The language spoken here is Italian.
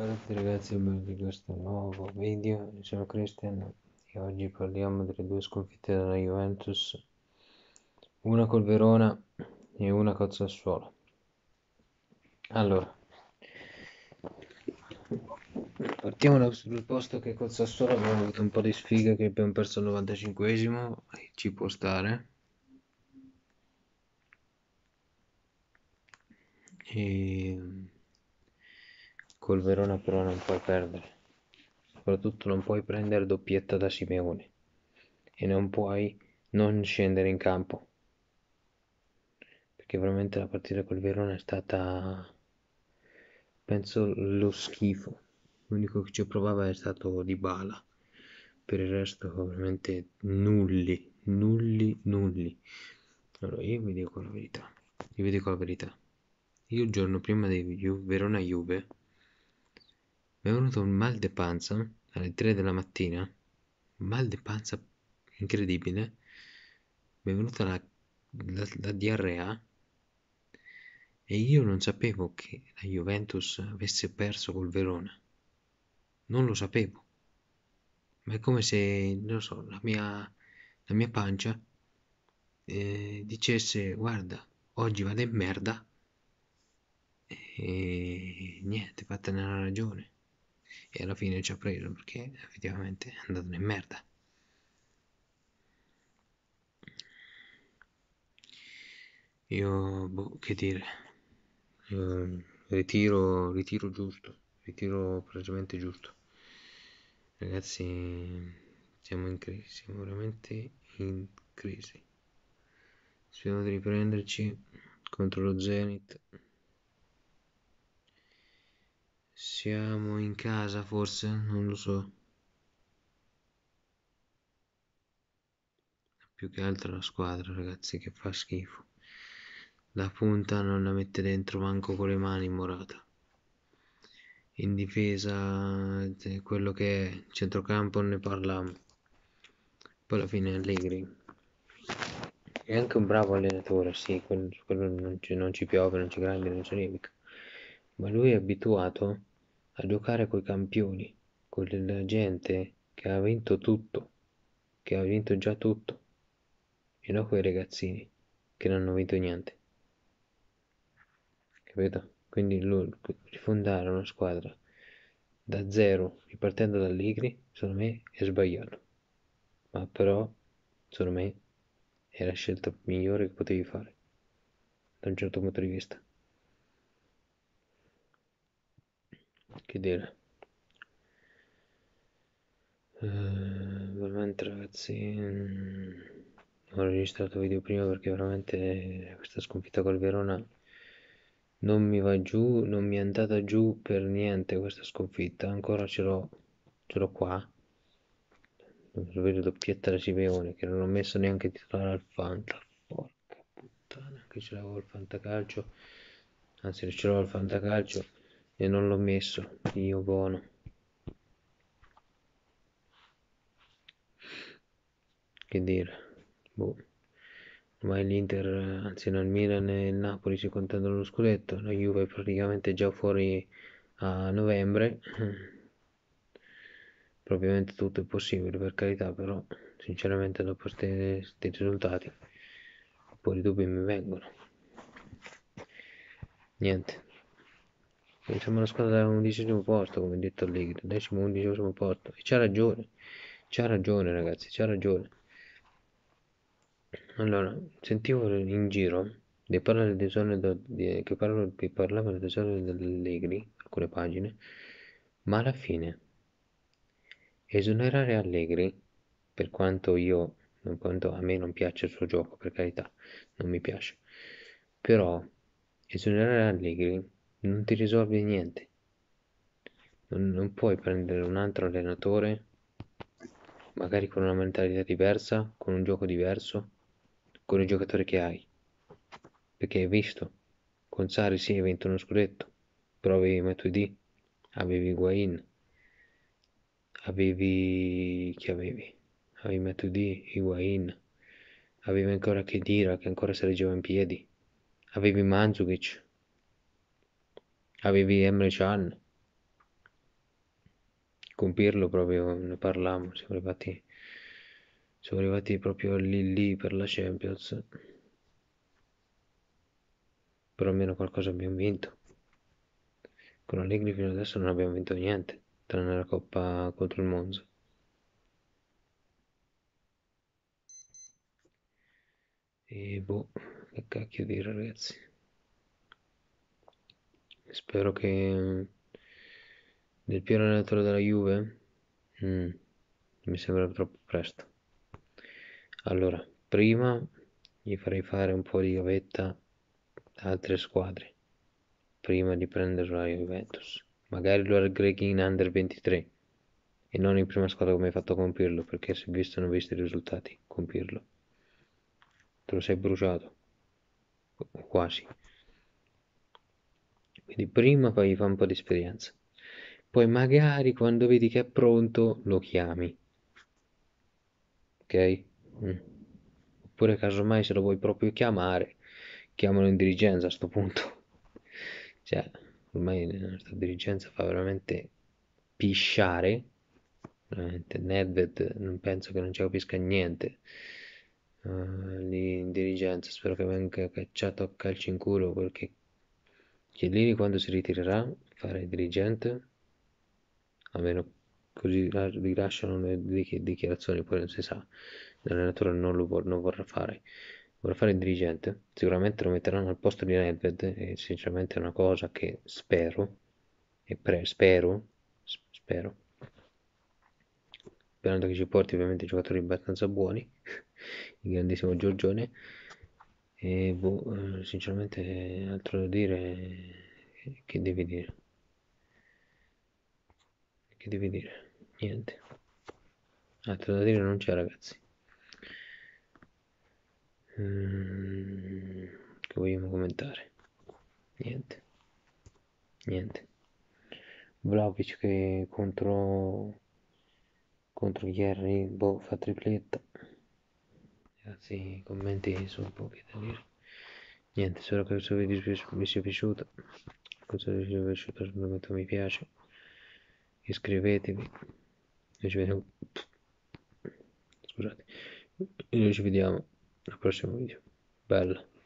Ciao a tutti ragazzi benvenuti in questo nuovo video, Io sono Cristian e oggi parliamo delle due sconfitte della Juventus, una col Verona e una col Sassuolo. Allora, partiamo dal posto che col Sassuolo abbiamo avuto un po' di sfiga che abbiamo perso il 95esimo e ci può stare. E Col Verona però non puoi perdere. Soprattutto non puoi prendere doppietta da Simeone. E non puoi non scendere in campo. Perché veramente la partita col Verona è stata... Penso lo schifo. L'unico che ci provava è stato Di Bala. Per il resto ovviamente nulli, nulli, nulli. Allora io vi dico la verità. Io vi dico la verità. Io il giorno prima di Verona Juve mi è venuto un mal di panza alle 3 della mattina, mal di panza incredibile, mi è venuta la, la, la diarrea e io non sapevo che la Juventus avesse perso col Verona. Non lo sapevo. Ma è come se, non so, la mia, la mia pancia eh, dicesse guarda, oggi vado in merda e niente, fatene una ragione e alla fine ci ha preso perché effettivamente è andato in merda io boh, che dire eh, ritiro ritiro giusto ritiro praticamente giusto ragazzi siamo in crisi siamo veramente in crisi speriamo di riprenderci contro lo Zenith siamo in casa forse? Non lo so. Più che altro la squadra, ragazzi, che fa schifo. La punta non la mette dentro manco con le mani in Morata. In difesa, eh, quello che è, centrocampo ne parliamo. Poi alla fine Allegri. È anche un bravo allenatore, sì, quello, quello non, ci, non, ci, piove, non ci grande, non ci nevica ma lui è abituato a giocare coi campioni, con la gente che ha vinto tutto, che ha vinto già tutto, e non quei ragazzini che non hanno vinto niente. Capito? Quindi loro rifondare una squadra da zero, ripartendo da dall'Igri, secondo me è sbagliato. Ma però, secondo me, è la scelta migliore che potevi fare, da un certo punto di vista. che dire eh, veramente ragazzi mm, ho registrato video prima perché veramente questa sconfitta col Verona non mi va giù non mi è andata giù per niente questa sconfitta ancora ce l'ho ce l'ho qua lo vedo doppietta da Simeone che non ho messo neanche titolare al Fanta porca puttana che ce l'avevo al Fantacalcio anzi ce l'ho al Fantacalcio e non l'ho messo io buono che dire boh ormai l'Inter anzi non il Milan e il Napoli si contendono lo scudetto la Juve è praticamente già fuori a novembre probabilmente tutto è possibile per carità però sinceramente dopo questi risultati poi i dubbi mi vengono niente siamo la squadra dall'undicesimo posto come detto Allegri decimo undicesimo posto e c'ha ragione c'ha ragione ragazzi c'ha ragione allora sentivo in giro di parlare di zone che, parlo, che parlavano di zone dell'Allegri alcune pagine ma alla fine esonerare Allegri per quanto io per quanto a me non piace il suo gioco per carità non mi piace però esonerare Allegri non ti risolvi niente. Non, non puoi prendere un altro allenatore, magari con una mentalità diversa, con un gioco diverso, con i giocatori che hai. Perché hai visto, con Sari sì, hai vinto uno scudetto, però avevi Matuidi, avevi Guain, avevi... chi avevi? Avevi Matuidi, Higuain, avevi ancora Kedira che ancora si reggeva in piedi, avevi Mandzukic, avevi Emre Chan con Pirlo proprio ne parlavamo siamo arrivati siamo arrivati proprio lì lì per la Champions però almeno qualcosa abbiamo vinto con Allegri fino adesso non abbiamo vinto niente tranne la Coppa contro il Monza e boh che cacchio dire ragazzi Spero che del pieno allenatore della Juve mm, mi sembra troppo presto. Allora, prima gli farei fare un po' di gavetta da altre squadre prima di prenderlo alla Juventus. Magari lo aggreghi in under 23 e non in prima squadra come hai fatto a compirlo, perché se visto non visto i risultati, compirlo. Te lo sei bruciato. Quasi. Quindi prima fai un po' di esperienza. Poi magari quando vedi che è pronto lo chiami. Ok? Mm. Oppure casomai se lo vuoi proprio chiamare, chiamalo in dirigenza a questo punto. cioè, ormai la nostra dirigenza fa veramente pisciare. Veramente, Nedved non penso che non ci capisca niente. Uh, lì in dirigenza spero che venga cacciato a calci in culo quel che Chiellini quando si ritirerà fare dirigente, almeno così rilasciano le dichiarazioni, poi non si sa, l'allenatore non lo vor, non vorrà fare, vorrà fare il dirigente, sicuramente lo metteranno al posto di Nedved e sinceramente è una cosa che spero, e pre, spero, spero, sperando che ci porti ovviamente giocatori abbastanza buoni, il grandissimo Giorgione, e boh, eh, sinceramente altro da dire eh, che devi dire. Che devi dire? Niente. Altro da dire non c'è ragazzi. Ehm, che vogliamo commentare? Niente. Niente. Vlaovic che contro contro Gherry boh, fa tripletta ragazzi, commenti sono pochi da dire. Niente, spero che questo video vi sia piaciuto. Se questo video vi sia piaciuto, mettete mi piace. Iscrivetevi. E ci vediamo. Scusate. E noi ci vediamo al prossimo video. Bella.